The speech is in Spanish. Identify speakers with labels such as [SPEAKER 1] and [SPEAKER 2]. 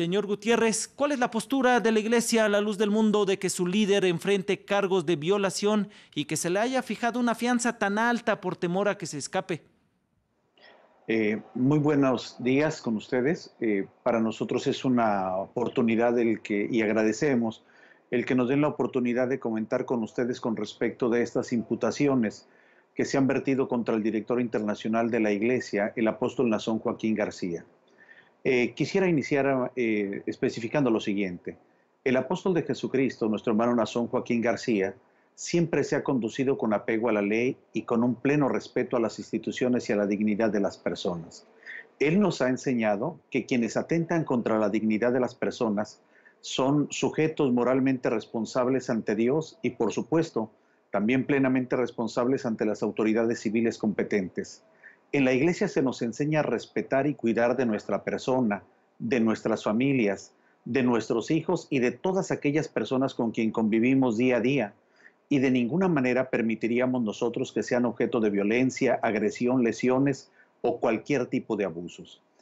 [SPEAKER 1] Señor Gutiérrez, ¿cuál es la postura de la Iglesia a la luz del mundo de que su líder enfrente cargos de violación y que se le haya fijado una fianza tan alta por temor a que se escape?
[SPEAKER 2] Eh, muy buenos días con ustedes. Eh, para nosotros es una oportunidad el que, y agradecemos el que nos den la oportunidad de comentar con ustedes con respecto de estas imputaciones que se han vertido contra el director internacional de la Iglesia, el apóstol Nazón Joaquín García. Eh, quisiera iniciar eh, especificando lo siguiente. El apóstol de Jesucristo, nuestro hermano Nazón Joaquín García, siempre se ha conducido con apego a la ley y con un pleno respeto a las instituciones y a la dignidad de las personas. Él nos ha enseñado que quienes atentan contra la dignidad de las personas son sujetos moralmente responsables ante Dios y, por supuesto, también plenamente responsables ante las autoridades civiles competentes. En la iglesia se nos enseña a respetar y cuidar de nuestra persona, de nuestras familias, de nuestros hijos y de todas aquellas personas con quien convivimos día a día. Y de ninguna manera permitiríamos nosotros que sean objeto de violencia, agresión, lesiones o cualquier tipo de abusos.